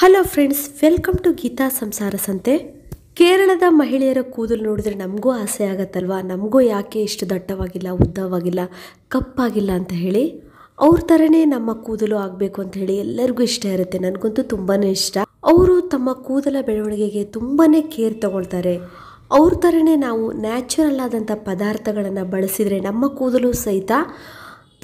hello friends welcome to Geeta Samsara Sante ಕೇರಳದ ಮಹಿಳೆಯರ ಕೂದಲು ನೋಡಿದ್ರೆ ನಮಗೂ ಆಸೆ ಆಗತ್ತಲ್ವಾ ನಮಗೂ ಯಾಕೆ ಇಷ್ಟು ದಟ್ಟವಾಗಿಲ್ಲ ಉದ್ದವಾಗಿಲ್ಲ ಕಪ್ಪಾಗಿಲ್ಲ ಅಂತ ಹೇಳಿ ಅವ್ರ ಥರನೇ ನಮ್ಮ ಕೂದಲು ಆಗಬೇಕು ಅಂತ ಹೇಳಿ ಎಲ್ಲರಿಗೂ ಇಷ್ಟ ಇರುತ್ತೆ ನನಗಂತೂ ತುಂಬಾ ಇಷ್ಟ ಅವರು ತಮ್ಮ ಕೂದಲ ಬೆಳವಣಿಗೆಗೆ ತುಂಬಾ ಕೇರ್ ತಗೊಳ್ತಾರೆ ಅವ್ರ ಥರನೇ ನಾವು ನ್ಯಾಚುರಲ್ ಆದಂಥ ಪದಾರ್ಥಗಳನ್ನು ಬಳಸಿದರೆ ನಮ್ಮ ಕೂದಲು ಸಹಿತ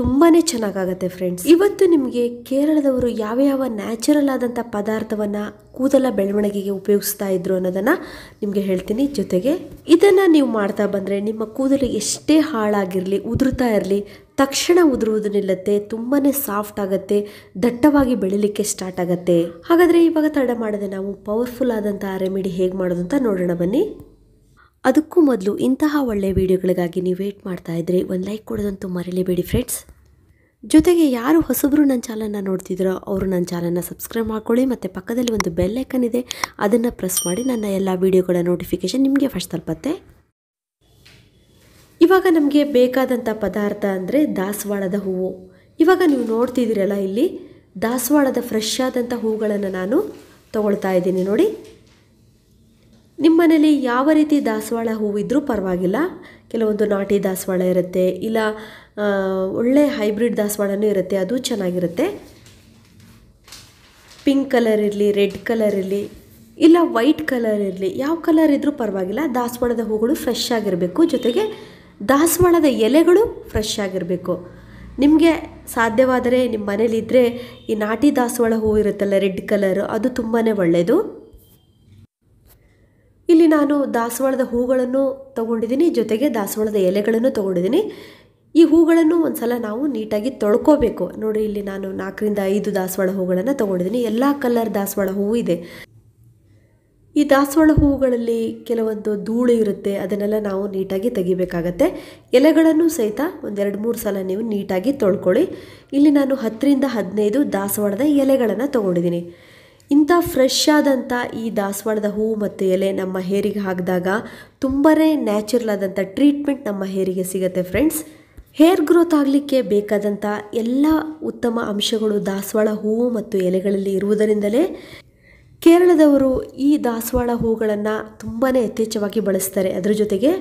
ತುಂಬಾ ಚೆನ್ನಾಗಾಗತ್ತೆ ಫ್ರೆಂಡ್ಸ್ ಇವತ್ತು ನಿಮಗೆ ಕೇರಳದವರು ಯಾವ ಯಾವ ನ್ಯಾಚುರಲ್ ಆದಂಥ ಪದಾರ್ಥವನ್ನು ಕೂದಲ ಬೆಳವಣಿಗೆಗೆ ಉಪಯೋಗಿಸ್ತಾ ಇದ್ರು ಅನ್ನೋದನ್ನು ನಿಮಗೆ ಹೇಳ್ತೀನಿ ಜೊತೆಗೆ ಇದನ್ನು ನೀವು ಮಾಡ್ತಾ ಬಂದರೆ ನಿಮ್ಮ ಕೂದಲು ಎಷ್ಟೇ ಹಾಳಾಗಿರಲಿ ಉದುರ್ತಾ ಇರಲಿ ತಕ್ಷಣ ಉದುರುವುದು ನಿಲ್ಲತ್ತೆ ತುಂಬಾ ಸಾಫ್ಟ್ ಆಗುತ್ತೆ ದಟ್ಟವಾಗಿ ಬೆಳಿಲಿಕ್ಕೆ ಸ್ಟಾರ್ಟ್ ಆಗುತ್ತೆ ಹಾಗಾದರೆ ಇವಾಗ ತಡ ಮಾಡದೆ ನಾವು ಪವರ್ಫುಲ್ ಆದಂಥ ರೆಮಿಡಿ ಹೇಗೆ ಮಾಡೋದು ಅಂತ ನೋಡೋಣ ಬನ್ನಿ ಅದಕ್ಕೂ ಮೊದಲು ಇಂತಹ ಒಳ್ಳೆಯ ವೀಡಿಯೋಗಳಿಗಾಗಿ ನೀವು ವೇಟ್ ಮಾಡ್ತಾ ಇದ್ರೆ ಒಂದು ಲೈಕ್ ಕೊಡೋದಂತೂ ಮರೀಲೇಬೇಡಿ ಫ್ರೆಂಡ್ಸ್ ಜೊತೆಗೆ ಯಾರು ಹೊಸಬರು ನನ್ನ ಚಾನಲ್ನ ನೋಡ್ತಿದ್ರೋ ಅವರು ನನ್ನ ಚಾನಲ್ನ ಸಬ್ಸ್ಕ್ರೈಬ್ ಮಾಡ್ಕೊಳ್ಳಿ ಮತ್ತು ಪಕ್ಕದಲ್ಲಿ ಒಂದು ಬೆಲ್ ಇದೆ ಅದನ್ನು ಪ್ರೆಸ್ ಮಾಡಿ ನನ್ನ ಎಲ್ಲ ವೀಡಿಯೋಗಳ ನೋಟಿಫಿಕೇಷನ್ ನಿಮಗೆ ಫಸ್ಟ್ ತಲುಪತ್ತೆ ಇವಾಗ ನಮಗೆ ಬೇಕಾದಂಥ ಪದಾರ್ಥ ಅಂದರೆ ದಾಸವಾಳದ ಹೂವು ಇವಾಗ ನೀವು ನೋಡ್ತಿದ್ದೀರಲ್ಲ ಇಲ್ಲಿ ದಾಸವಾಳದ ಫ್ರೆಶ್ ಆದಂಥ ಹೂಗಳನ್ನು ನಾನು ತೊಗೊಳ್ತಾ ಇದ್ದೀನಿ ನೋಡಿ ನಿಮ್ಮನೇಲಿ ಯಾವ ರೀತಿ ದಾಸವಾಳ ಹೂವಿದ್ರೂ ಪರವಾಗಿಲ್ಲ ಕೆಲವೊಂದು ನಾಟಿ ದಾಸವಾಳ ಇರುತ್ತೆ ಇಲ್ಲ ಒಳ್ಳೆ ಹೈಬ್ರಿಡ್ ದಾಸವಾಳನೂ ಇರುತ್ತೆ ಅದು ಚೆನ್ನಾಗಿರುತ್ತೆ ಪಿಂಕ್ ಕಲರ್ ಇರಲಿ ರೆಡ್ ಕಲರ್ ಇರಲಿ ಇಲ್ಲ ವೈಟ್ ಕಲರ್ ಇರಲಿ ಯಾವ ಕಲರ್ ಇದ್ದರೂ ಪರವಾಗಿಲ್ಲ ದಾಸವಾಳದ ಹೂಗಳು ಫ್ರೆಶ್ ಆಗಿರಬೇಕು ಜೊತೆಗೆ ದಾಸವಾಳದ ಎಲೆಗಳು ಫ್ರೆಶ್ ಆಗಿರಬೇಕು ನಿಮಗೆ ಸಾಧ್ಯವಾದರೆ ನಿಮ್ಮ ಮನೇಲಿದ್ದರೆ ಈ ನಾಟಿ ದಾಸವಾಳ ಹೂವು ಇರುತ್ತಲ್ಲ ರೆಡ್ ಕಲರು ಅದು ತುಂಬಾ ಒಳ್ಳೆಯದು ಇಲ್ಲಿ ನಾನು ದಾಸವಾಳದ ಹೂಗಳನ್ನು ತಗೊಂಡಿದ್ದೀನಿ ಜೊತೆಗೆ ದಾಸವಾಳದ ಎಲೆಗಳನ್ನು ತೊಗೊಂಡಿದ್ದೀನಿ ಈ ಹೂಗಳನ್ನು ಒಂದ್ಸಲ ನಾವು ನೀಟಾಗಿ ತೊಳ್ಕೋಬೇಕು ನೋಡಿ ಇಲ್ಲಿ ನಾನು ನಾಲ್ಕರಿಂದ ಐದು ದಾಸವಾಳ ಹೂಗಳನ್ನು ತೊಗೊಂಡಿದ್ದೀನಿ ಎಲ್ಲ ಕಲರ್ ದಾಸವಾಳ ಹೂವು ಇದೆ ಈ ದಾಸವಾಳ ಹೂಗಳಲ್ಲಿ ಕೆಲವೊಂದು ಧೂಳು ಇರುತ್ತೆ ಅದನ್ನೆಲ್ಲ ನಾವು ನೀಟಾಗಿ ತೆಗಿಬೇಕಾಗತ್ತೆ ಎಲೆಗಳನ್ನು ಸಹಿತ ಒಂದೆರಡು ಮೂರು ಸಲ ನೀವು ನೀಟಾಗಿ ತೊಳ್ಕೊಳ್ಳಿ ಇಲ್ಲಿ ನಾನು ಹತ್ತರಿಂದ ಹದಿನೈದು ದಾಸವಾಳದ ಎಲೆಗಳನ್ನು ತೊಗೊಂಡಿದ್ದೀನಿ ಇಂಥ ಫ್ರೆಶ್ ಆದಂಥ ಈ ದಾಸವಾಳದ ಹೂವು ಮತ್ತು ಎಲೆ ನಮ್ಮ ಹೇರಿಗೆ ಹಾಕಿದಾಗ ತುಂಬಾ ನ್ಯಾಚುರಲ್ ಆದಂಥ ಟ್ರೀಟ್ಮೆಂಟ್ ನಮ್ಮ ಹೇರಿಗೆ ಸಿಗುತ್ತೆ ಫ್ರೆಂಡ್ಸ್ ಹೇರ್ ಗ್ರೋತ್ ಆಗಲಿಕ್ಕೆ ಬೇಕಾದಂಥ ಎಲ್ಲ ಉತ್ತಮ ಅಂಶಗಳು ದಾಸವಾಳ ಹೂವು ಮತ್ತು ಎಲೆಗಳಲ್ಲಿ ಇರುವುದರಿಂದಲೇ ಕೇರಳದವರು ಈ ದಾಸವಾಳ ಹೂಗಳನ್ನು ತುಂಬಾ ಯಥೇಚ್ಛವಾಗಿ ಬಳಸ್ತಾರೆ ಅದರ ಜೊತೆಗೆ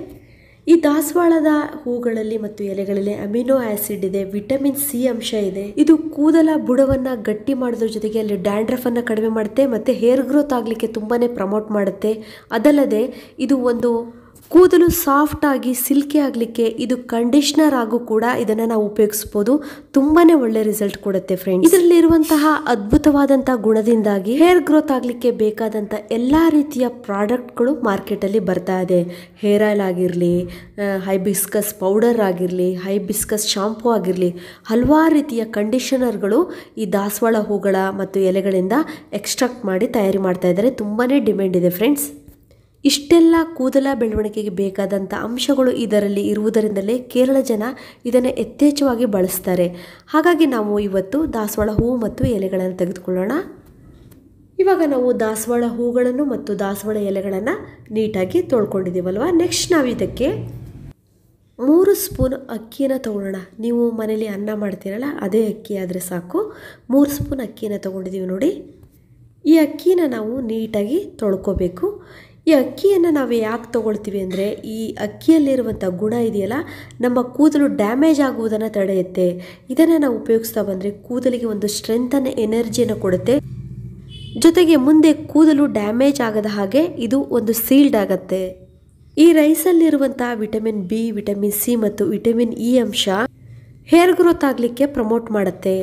ಈ ದಾಸವಾಳದ ಹೂಗಳಲ್ಲಿ ಮತ್ತು ಎಲೆಗಳಲ್ಲಿ ಅಮಿನೋ ಆಸಿಡ್ ಇದೆ ವಿಟಮಿನ್ ಸಿ ಅಂಶ ಇದೆ ಇದು ಕೂದಲ ಬುಡವನ್ನ ಗಟ್ಟಿ ಮಾಡೋದ್ರ ಜೊತೆಗೆ ಅಲ್ಲಿ ಡ್ಯಾಂಡ್ರಫ್ ಅನ್ನ ಕಡಿಮೆ ಮಾಡುತ್ತೆ ಮತ್ತೆ ಹೇರ್ ಗ್ರೋತ್ ಆಗಲಿಕ್ಕೆ ತುಂಬಾನೇ ಪ್ರಮೋಟ್ ಮಾಡುತ್ತೆ ಅದಲ್ಲದೆ ಇದು ಒಂದು ಕೂದಲು ಸಾಫ್ಟಾಗಿ ಸಿಲ್ಕಿ ಆಗಲಿಕ್ಕೆ ಇದು ಕಂಡೀಷ್ನರ್ ಆಗೂ ಕೂಡ ಇದನ್ನು ನಾವು ಉಪಯೋಗಿಸ್ಬೋದು ತುಂಬಾ ಒಳ್ಳೆ ರಿಸಲ್ಟ್ ಕೊಡುತ್ತೆ ಫ್ರೆಂಡ್ಸ್ ಇದರಲ್ಲಿರುವಂತಹ ಅದ್ಭುತವಾದಂಥ ಗುಣದಿಂದಾಗಿ ಹೇರ್ ಗ್ರೋತ್ ಆಗಲಿಕ್ಕೆ ಬೇಕಾದಂಥ ಎಲ್ಲ ರೀತಿಯ ಪ್ರಾಡಕ್ಟ್ಗಳು ಮಾರ್ಕೆಟಲ್ಲಿ ಬರ್ತಾ ಇದೆ ಹೇರ್ ಆಯಿಲ್ ಆಗಿರಲಿ ಹೈಬಿಸ್ಕಸ್ ಪೌಡರ್ ಆಗಿರಲಿ ಹೈಬಿಸ್ಕಸ್ ಶಾಂಪೂ ಆಗಿರಲಿ ಹಲವಾರು ರೀತಿಯ ಕಂಡೀಷನರ್ಗಳು ಈ ದಾಸವಾಳ ಹೂಗಳ ಮತ್ತು ಎಲೆಗಳಿಂದ ಎಕ್ಸ್ಟ್ರಾಕ್ಟ್ ಮಾಡಿ ತಯಾರಿ ಮಾಡ್ತಾ ಇದ್ದಾರೆ ತುಂಬಾ ಡಿಮ್ಯಾಂಡ್ ಇದೆ ಫ್ರೆಂಡ್ಸ್ ಇಷ್ಟೆಲ್ಲ ಕೂದಲ ಬೆಳವಣಿಗೆಗೆ ಬೇಕಾದಂಥ ಅಂಶಗಳು ಇದರಲ್ಲಿ ಇರುವುದರಿಂದಲೇ ಕೇರಳ ಜನ ಇದನ್ನು ಯಥೇಚ್ಛವಾಗಿ ಬಳಸ್ತಾರೆ ಹಾಗಾಗಿ ನಾವು ಇವತ್ತು ದಾಸವಾಳ ಹೂವು ಮತ್ತು ಎಲೆಗಳನ್ನು ತೆಗೆದುಕೊಳ್ಳೋಣ ಇವಾಗ ನಾವು ದಾಸವಾಳ ಹೂಗಳನ್ನು ಮತ್ತು ದಾಸವಾಳ ಎಲೆಗಳನ್ನು ನೀಟಾಗಿ ತೊಳ್ಕೊಂಡಿದ್ದೀವಲ್ವ ನೆಕ್ಸ್ಟ್ ನಾವು ಇದಕ್ಕೆ ಮೂರು ಸ್ಪೂನ್ ಅಕ್ಕಿಯನ್ನು ತೊಗೊಳ್ಳೋಣ ನೀವು ಮನೇಲಿ ಅನ್ನ ಮಾಡ್ತೀರಲ್ಲ ಅದೇ ಅಕ್ಕಿ ಆದರೆ ಸಾಕು ಮೂರು ಸ್ಪೂನ್ ಅಕ್ಕಿಯನ್ನು ತೊಗೊಂಡಿದ್ದೀವಿ ನೋಡಿ ಈ ಅಕ್ಕಿನ ನಾವು ನೀಟಾಗಿ ತೊಳ್ಕೊಬೇಕು ಈ ಅಕ್ಕಿಯನ್ನು ನಾವು ಯಾಕೆ ತೊಗೊಳ್ತೀವಿ ಅಂದರೆ ಈ ಅಕ್ಕಿಯಲ್ಲಿರುವಂಥ ಗುಣ ಇದೆಯಲ್ಲ ನಮ್ಮ ಕೂದಲು ಡ್ಯಾಮೇಜ್ ಆಗುವುದನ್ನು ತಡೆಯುತ್ತೆ ಇದನ್ನು ನಾವು ಉಪಯೋಗಿಸ್ತಾ ಬಂದರೆ ಕೂದಲಿಗೆ ಒಂದು ಸ್ಟ್ರೆಂಥನ್ನು ಎನರ್ಜಿಯನ್ನು ಕೊಡುತ್ತೆ ಜೊತೆಗೆ ಮುಂದೆ ಕೂದಲು ಡ್ಯಾಮೇಜ್ ಆಗದ ಹಾಗೆ ಇದು ಒಂದು ಸೀಲ್ಡ್ ಆಗತ್ತೆ ಈ ರೈಸಲ್ಲಿರುವಂಥ ವಿಟಮಿನ್ ಬಿ ವಿಟಮಿನ್ ಸಿ ಮತ್ತು ವಿಟಮಿನ್ ಇ e ಅಂಶ ಹೇರ್ ಗ್ರೋತ್ ಆಗಲಿಕ್ಕೆ ಪ್ರಮೋಟ್ ಮಾಡುತ್ತೆ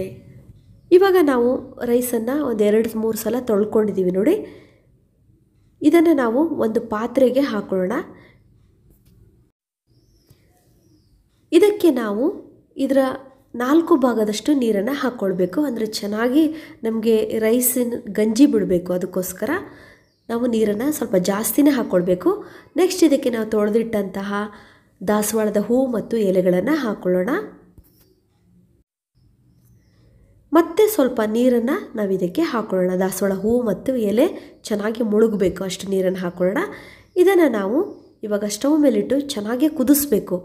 ಇವಾಗ ನಾವು ರೈಸನ್ನು ಒಂದು ಎರಡು ಮೂರು ಸಲ ತೊಳ್ಕೊಂಡಿದ್ದೀವಿ ನೋಡಿ ಇದನ್ನು ನಾವು ಒಂದು ಪಾತ್ರೆಗೆ ಹಾಕೊಳ್ಳೋಣ ಇದಕ್ಕೆ ನಾವು ಇದರ ನಾಲ್ಕು ಭಾಗದಷ್ಟು ನೀರನ್ನು ಹಾಕ್ಕೊಳ್ಬೇಕು ಅಂದರೆ ಚೆನ್ನಾಗಿ ನಮಗೆ ರೈಸಿನ ಗಂಜಿ ಬಿಡಬೇಕು ಅದಕ್ಕೋಸ್ಕರ ನಾವು ನೀರನ್ನು ಸ್ವಲ್ಪ ಜಾಸ್ತಿನೇ ಹಾಕ್ಕೊಳ್ಬೇಕು ನೆಕ್ಸ್ಟ್ ಇದಕ್ಕೆ ನಾವು ತೊಳೆದಿಟ್ಟಂತಹ ದಾಸವಾಳದ ಹೂ ಮತ್ತು ಎಲೆಗಳನ್ನು ಹಾಕ್ಕೊಳ್ಳೋಣ ಮತ್ತೆ ಸ್ವಲ್ಪ ನೀರನ್ನು ನಾವು ಇದಕ್ಕೆ ಹಾಕೊಳ್ಳೋಣ ದಾಸವಾಳ ಹೂವು ಮತ್ತು ಎಲೆ ಚೆನ್ನಾಗಿ ಮುಳುಗಬೇಕು ಅಷ್ಟು ನೀರನ್ನು ಹಾಕೊಳ್ಳೋಣ ಇದನ್ನು ನಾವು ಇವಾಗ ಸ್ಟವ್ ಮೇಲಿಟ್ಟು ಚೆನ್ನಾಗಿ ಕುದಿಸ್ಬೇಕು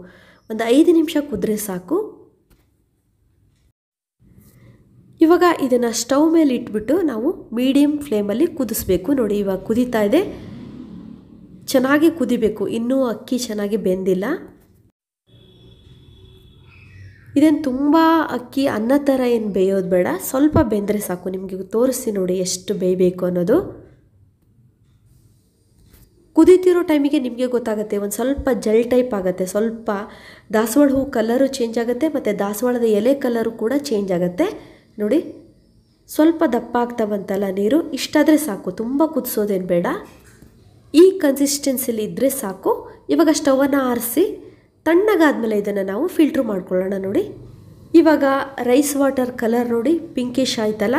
ಒಂದು ಐದು ನಿಮಿಷ ಕುದ್ರೆ ಸಾಕು ಇವಾಗ ಇದನ್ನು ಸ್ಟವ್ ಮೇಲೆ ಇಟ್ಬಿಟ್ಟು ನಾವು ಮೀಡಿಯಮ್ ಫ್ಲೇಮಲ್ಲಿ ಕುದಿಸ್ಬೇಕು ನೋಡಿ ಇವಾಗ ಕುದೀತಾ ಇದೆ ಚೆನ್ನಾಗಿ ಕುದಿಬೇಕು ಇನ್ನೂ ಅಕ್ಕಿ ಚೆನ್ನಾಗಿ ಬೆಂದಿಲ್ಲ ಇದೇನು ತುಂಬ ಅಕ್ಕಿ ಅನ್ನ ಥರ ಏನು ಬೇಯೋದು ಬೇಡ ಸ್ವಲ್ಪ ಬೆಂದರೆ ಸಾಕು ನಿಮಗೆ ತೋರಿಸಿ ನೋಡಿ ಎಷ್ಟು ಬೇಯಬೇಕು ಅನ್ನೋದು ಕುದೀತಿರೋ ಟೈಮಿಗೆ ನಿಮಗೆ ಗೊತ್ತಾಗುತ್ತೆ ಒಂದು ಸ್ವಲ್ಪ ಜಲ್ ಟೈಪ್ ಆಗುತ್ತೆ ಸ್ವಲ್ಪ ದಾಸವಾಳ ಹೂ ಕಲರು ಚೇಂಜ್ ಆಗುತ್ತೆ ಮತ್ತು ದಾಸವಾಳದ ಎಲೆ ಕಲರು ಕೂಡ ಚೇಂಜ್ ಆಗುತ್ತೆ ನೋಡಿ ಸ್ವಲ್ಪ ದಪ್ಪ ಆಗ್ತಾ ಬಂತಲ್ಲ ನೀರು ಇಷ್ಟಾದರೆ ಸಾಕು ತುಂಬ ಕುದಿಸೋದೇನು ಬೇಡ ಈ ಕನ್ಸಿಸ್ಟೆನ್ಸಿಲಿ ಇದ್ದರೆ ಸಾಕು ಇವಾಗ ಸ್ಟವನ್ನು ಆರಿಸಿ ತಣ್ಣಗಾದಮೇಲೆ ಇದನ್ನು ನಾವು ಫಿಲ್ಟ್ರ್ ಮಾಡ್ಕೊಳ್ಳೋಣ ನೋಡಿ ಇವಾಗ ರೈಸ್ ವಾಟರ್ ಕಲರ್ ನೋಡಿ ಪಿಂಕಿಶ್ ಆಯ್ತಲ್ಲ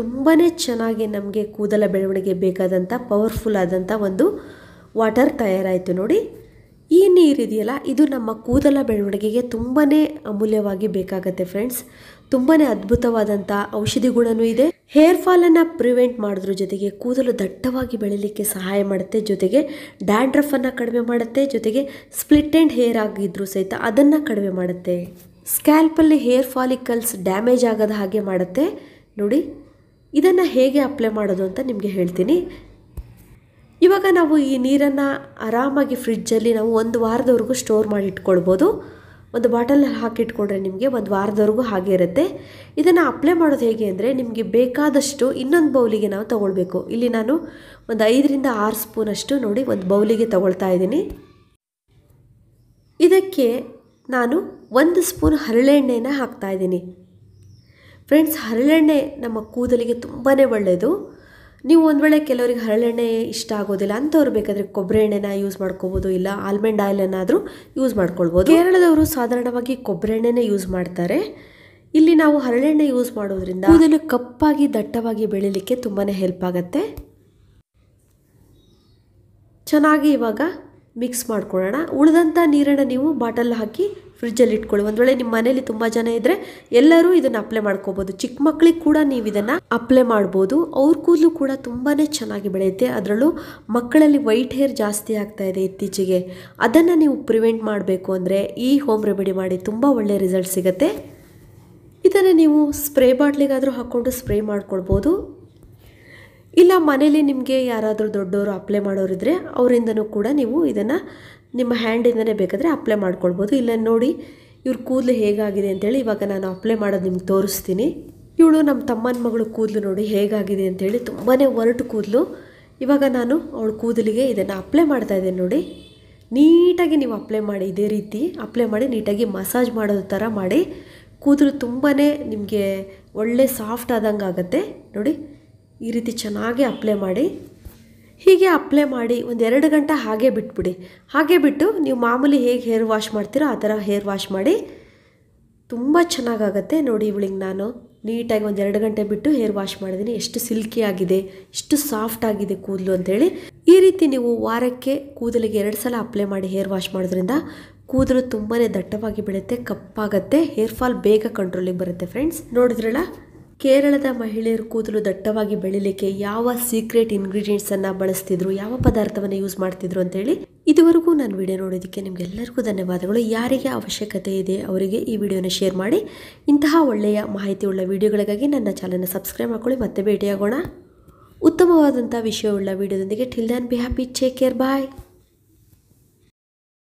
ತುಂಬಾ ಚೆನ್ನಾಗಿ ನಮಗೆ ಕೂದಲ ಬೆಳವಣಿಗೆ ಬೇಕಾದಂಥ ಪವರ್ಫುಲ್ ಆದಂಥ ಒಂದು ವಾಟರ್ ತಯಾರಾಯಿತು ನೋಡಿ ಈ ನೀರಿದೆಯಲ್ಲ ಇದು ನಮ್ಮ ಕೂದಲ ಬೆಳವಣಿಗೆಗೆ ತುಂಬಾ ಅಮೂಲ್ಯವಾಗಿ ಬೇಕಾಗತ್ತೆ ಫ್ರೆಂಡ್ಸ್ ತುಂಬಾ ಅದ್ಭುತವಾದಂಥ ಔಷಧಿ ಗುಣವೂ ಇದೆ ಹೇರ್ ಫಾಲನ್ನು ಪ್ರಿವೆಂಟ್ ಮಾಡಿದ್ರ ಜೊತೆಗೆ ಕೂದಲು ದಟ್ಟವಾಗಿ ಬೆಳೀಲಿಕ್ಕೆ ಸಹಾಯ ಮಾಡುತ್ತೆ ಜೊತೆಗೆ ಡ್ಯಾಂಡ್ರಫನ್ನು ಕಡಿಮೆ ಮಾಡುತ್ತೆ ಜೊತೆಗೆ ಸ್ಪ್ಲಿಟ್ ಆ್ಯಂಡ್ ಹೇರ್ ಆಗಿದ್ದರೂ ಸಹಿತ ಅದನ್ನು ಕಡಿಮೆ ಮಾಡುತ್ತೆ ಸ್ಕ್ಯಾಲ್ಪಲ್ಲಿ ಹೇರ್ ಫಾಲಿಕಲ್ಸ್ ಡ್ಯಾಮೇಜ್ ಆಗದ ಹಾಗೆ ಮಾಡುತ್ತೆ ನೋಡಿ ಇದನ್ನು ಹೇಗೆ ಅಪ್ಲೈ ಮಾಡೋದು ಅಂತ ನಿಮಗೆ ಹೇಳ್ತೀನಿ ಇವಾಗ ನಾವು ಈ ನೀರನ್ನು ಆರಾಮಾಗಿ ಫ್ರಿಡ್ಜಲ್ಲಿ ನಾವು ಒಂದು ವಾರದವರೆಗೂ ಸ್ಟೋರ್ ಮಾಡಿ ಇಟ್ಕೊಳ್ಬೋದು ಒಂದು ಬಾಟಲಲ್ಲಿ ಹಾಕಿಟ್ಕೊಂಡ್ರೆ ನಿಮಗೆ ಒಂದು ವಾರದವರೆಗೂ ಹಾಗೆ ಇರುತ್ತೆ ಇದನ್ನು ಅಪ್ಲೈ ಮಾಡೋದು ಹೇಗೆ ಅಂದರೆ ನಿಮಗೆ ಬೇಕಾದಷ್ಟು ಇನ್ನೊಂದು ಬೌಲಿಗೆ ನಾವು ತೊಗೊಳ್ಬೇಕು ಇಲ್ಲಿ ನಾನು ಒಂದು ಐದರಿಂದ ಆರು ಸ್ಪೂನಷ್ಟು ನೋಡಿ ಒಂದು ಬೌಲಿಗೆ ತೊಗೊಳ್ತಾ ಇದ್ದೀನಿ ಇದಕ್ಕೆ ನಾನು ಒಂದು ಸ್ಪೂನ್ ಹರಳೆಣ್ಣೆನ ಹಾಕ್ತಾಯಿದ್ದೀನಿ ಫ್ರೆಂಡ್ಸ್ ಹರಳೆಣ್ಣೆ ನಮ್ಮ ಕೂದಲಿಗೆ ತುಂಬಾ ಒಳ್ಳೆಯದು ನೀವು ಒಂದು ವೇಳೆ ಕೆಲವರಿಗೆ ಹರಳೆಣ್ಣೆ ಇಷ್ಟ ಆಗೋದಿಲ್ಲ ಅಂಥವ್ರು ಬೇಕಾದರೆ ಕೊಬ್ಬರಿ ಎಣ್ಣೆನ ಯೂಸ್ ಮಾಡ್ಕೋಬೋದು ಇಲ್ಲ ಆಲ್ಮಂಡ್ ಆಯಿಲ್ ಏನಾದರೂ ಯೂಸ್ ಮಾಡ್ಕೊಳ್ಬೋದು ಕೇರಳದವರು ಸಾಧಾರಣವಾಗಿ ಕೊಬ್ಬರಿ ಎಣ್ಣೆನೇ ಯೂಸ್ ಮಾಡ್ತಾರೆ ಇಲ್ಲಿ ನಾವು ಹರಳೆಣ್ಣೆ ಯೂಸ್ ಮಾಡೋದ್ರಿಂದ ಕೂದಲು ಕಪ್ಪಾಗಿ ದಟ್ಟವಾಗಿ ಬೆಳೀಲಿಕ್ಕೆ ತುಂಬಾ ಹೆಲ್ಪ್ ಆಗುತ್ತೆ ಚೆನ್ನಾಗಿ ಇವಾಗ ಮಿಕ್ಸ್ ಮಾಡ್ಕೊಳ್ಳೋಣ ಉಳಿದಂಥ ನೀರನ್ನು ನೀವು ಬಾಟಲ್ ಹಾಕಿ ಫ್ರಿಜ್ಜಲ್ಲಿ ಇಟ್ಕೊಳ್ಳಿ ಒಂದು ವೇಳೆ ನಿಮ್ಮ ಮನೇಲಿ ತುಂಬ ಜನ ಇದ್ದರೆ ಎಲ್ಲರೂ ಇದನ್ನು ಅಪ್ಲೈ ಮಾಡ್ಕೋಬೋದು ಚಿಕ್ಕ ಮಕ್ಕಳಿಗೆ ಕೂಡ ನೀವು ಇದನ್ನು ಅಪ್ಲೈ ಮಾಡ್ಬೋದು ಅವ್ರ ಕೂದಲು ಕೂಡ ತುಂಬಾ ಚೆನ್ನಾಗಿ ಬೆಳೆಯುತ್ತೆ ಅದರಲ್ಲೂ ಮಕ್ಕಳಲ್ಲಿ ವೈಟ್ ಹೇರ್ ಜಾಸ್ತಿ ಆಗ್ತಾ ಇದೆ ಇತ್ತೀಚೆಗೆ ಅದನ್ನು ನೀವು ಪ್ರಿವೆಂಟ್ ಮಾಡಬೇಕು ಅಂದರೆ ಈ ಹೋಮ್ ರೆಮಿಡಿ ಮಾಡಿ ತುಂಬ ಒಳ್ಳೆಯ ರಿಸಲ್ಟ್ ಸಿಗುತ್ತೆ ಇದನ್ನು ನೀವು ಸ್ಪ್ರೇ ಬಾಟ್ಲಿಗಾದರೂ ಹಾಕ್ಕೊಂಡು ಸ್ಪ್ರೇ ಮಾಡ್ಕೊಳ್ಬೋದು ಇಲ್ಲ ಮನೇಲಿ ನಿಮಗೆ ಯಾರಾದರೂ ದೊಡ್ಡವರು ಅಪ್ಲೈ ಮಾಡೋರಿದ್ರೆ ಅವರಿಂದನೂ ಕೂಡ ನೀವು ಇದನ್ನು ನಿಮ್ಮ ಹ್ಯಾಂಡಿಂದನೇ ಬೇಕಾದರೆ ಅಪ್ಲೈ ಮಾಡ್ಕೊಳ್ಬೋದು ಇಲ್ಲ ನೋಡಿ ಇವ್ರ ಕೂದಲು ಹೇಗಾಗಿದೆ ಅಂತೇಳಿ ಇವಾಗ ನಾನು ಅಪ್ಲೈ ಮಾಡೋದು ನಿಮ್ಗೆ ತೋರಿಸ್ತೀನಿ ಇವಳು ನಮ್ಮ ತಮ್ಮನ ಮಗಳು ಕೂದಲು ನೋಡಿ ಹೇಗಾಗಿದೆ ಅಂತೇಳಿ ತುಂಬಾ ಒರಟು ಕೂದಲು ಇವಾಗ ನಾನು ಅವಳ ಕೂದಲಿಗೆ ಇದನ್ನು ಅಪ್ಲೈ ಮಾಡ್ತಾ ಇದ್ದೇನೆ ನೋಡಿ ನೀಟಾಗಿ ನೀವು ಅಪ್ಲೈ ಮಾಡಿ ಇದೇ ರೀತಿ ಅಪ್ಲೈ ಮಾಡಿ ನೀಟಾಗಿ ಮಸಾಜ್ ಮಾಡೋದು ಥರ ಮಾಡಿ ಕೂದಲು ತುಂಬಾ ನಿಮಗೆ ಒಳ್ಳೆ ಸಾಫ್ಟ್ ಆದಂಗೆ ಆಗುತ್ತೆ ನೋಡಿ ಈ ರೀತಿ ಚೆನ್ನಾಗಿ ಅಪ್ಲೈ ಮಾಡಿ ಹೀಗೆ ಅಪ್ಲೈ ಮಾಡಿ ಒಂದು ಎರಡು ಗಂಟೆ ಹಾಗೆ ಬಿಟ್ಬಿಡಿ ಹಾಗೆ ಬಿಟ್ಟು ನೀವು ಮಾಮೂಲಿ ಹೇಗೆ ಹೇರ್ ವಾಶ್ ಮಾಡ್ತೀರೋ ಆ ಥರ ಹೇರ್ ವಾಶ್ ಮಾಡಿ ತುಂಬ ಚೆನ್ನಾಗಾಗತ್ತೆ ನೋಡಿ ಇವಳಿಗೆ ನಾನು ನೀಟಾಗಿ ಒಂದು ಎರಡು ಗಂಟೆ ಬಿಟ್ಟು ಹೇರ್ ವಾಶ್ ಮಾಡಿದ್ದೀನಿ ಎಷ್ಟು ಸಿಲ್ಕಿ ಆಗಿದೆ ಎಷ್ಟು ಸಾಫ್ಟ್ ಆಗಿದೆ ಕೂದಲು ಅಂತೇಳಿ ಈ ರೀತಿ ನೀವು ವಾರಕ್ಕೆ ಕೂದಲಿಗೆ ಎರಡು ಸಲ ಅಪ್ಲೈ ಮಾಡಿ ಹೇರ್ ವಾಶ್ ಮಾಡೋದ್ರಿಂದ ಕೂದಲು ತುಂಬಾ ದಟ್ಟವಾಗಿ ಬೆಳೆಯುತ್ತೆ ಕಪ್ಪಾಗತ್ತೆ ಹೇರ್ ಫಾಲ್ ಬೇಗ ಕಂಟ್ರೋಲಿಗೆ ಬರುತ್ತೆ ಫ್ರೆಂಡ್ಸ್ ನೋಡಿದ್ರಲ್ಲ ಕೇರಳದ ಮಹಿಳೆಯರು ಕೂದಲು ದಟ್ಟವಾಗಿ ಬೆಳಿಲಿಕ್ಕೆ ಯಾವ ಸೀಕ್ರೆಟ್ ಇಂಗ್ರೀಡಿಯೆಂಟ್ಸನ್ನು ಬಳಸ್ತಿದ್ರು ಯಾವ ಪದಾರ್ಥವನ್ನು ಯೂಸ್ ಮಾಡ್ತಿದ್ರು ಅಂತೇಳಿ ಇದುವರೆಗೂ ನಾನು ವಿಡಿಯೋ ನೋಡೋದಕ್ಕೆ ನಿಮಗೆಲ್ಲರಿಗೂ ಧನ್ಯವಾದಗಳು ಯಾರಿಗೆ ಅವಶ್ಯಕತೆ ಇದೆ ಅವರಿಗೆ ಈ ವಿಡಿಯೋನ ಶೇರ್ ಮಾಡಿ ಇಂತಹ ಒಳ್ಳೆಯ ಮಾಹಿತಿ ಉಳ್ಳ ವಿಡಿಯೋಗಳಿಗಾಗಿ ನನ್ನ ಚಾನಲ್ನ ಸಬ್ಸ್ಕ್ರೈಬ್ ಮಾಡ್ಕೊಳ್ಳಿ ಮತ್ತೆ ಭೇಟಿಯಾಗೋಣ ಉತ್ತಮವಾದಂಥ ವಿಷಯವುಳ್ಳ ವಿಡಿಯೋದೊಂದಿಗೆ till then be happy take care bye